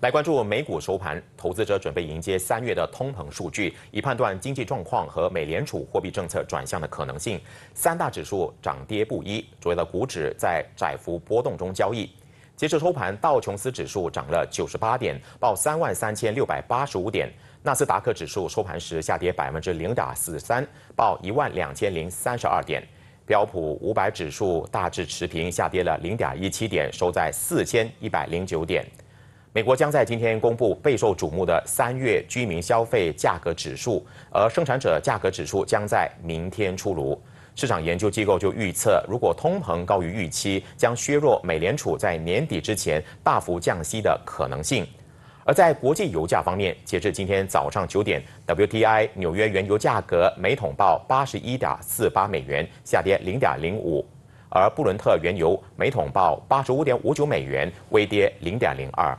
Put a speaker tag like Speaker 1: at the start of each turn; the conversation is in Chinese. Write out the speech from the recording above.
Speaker 1: 来关注美股收盘，投资者准备迎接三月的通膨数据，以判断经济状况和美联储货币政策转向的可能性。三大指数涨跌不一，主要的股指在窄幅波动中交易。截至收盘，道琼斯指数涨了九十八点，报三万三千六百八十五点；纳斯达克指数收盘时下跌百分之零点四三，报一万两千零三十二点；标普五百指数大致持平，下跌了零点一七点，收在四千一百零九点。美国将在今天公布备受瞩目的三月居民消费价格指数，而生产者价格指数将在明天出炉。市场研究机构就预测，如果通膨高于预期，将削弱美联储在年底之前大幅降息的可能性。而在国际油价方面，截至今天早上九点，WTI 纽约原油价格每桶报八十一点四八美元，下跌零点零五；而布伦特原油每桶报八十五点五九美元，微跌零点零二。